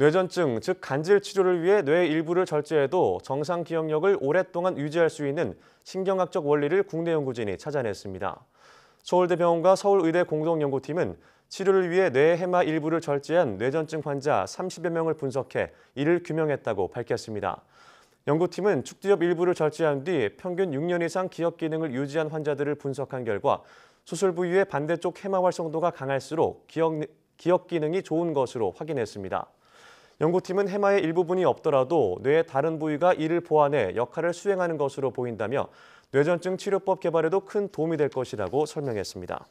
뇌전증, 즉 간질 치료를 위해 뇌 일부를 절제해도 정상 기억력을 오랫동안 유지할 수 있는 신경학적 원리를 국내 연구진이 찾아냈습니다. 서울대병원과 서울의대 공동연구팀은 치료를 위해 뇌 해마 일부를 절제한 뇌전증 환자 30여 명을 분석해 이를 규명했다고 밝혔습니다. 연구팀은 축두엽 일부를 절제한 뒤 평균 6년 이상 기억 기능을 유지한 환자들을 분석한 결과 수술 부위의 반대쪽 해마 활성도가 강할수록 기억, 기억 기능이 좋은 것으로 확인했습니다. 연구팀은 해마의 일부분이 없더라도 뇌의 다른 부위가 이를 보완해 역할을 수행하는 것으로 보인다며 뇌전증 치료법 개발에도 큰 도움이 될 것이라고 설명했습니다.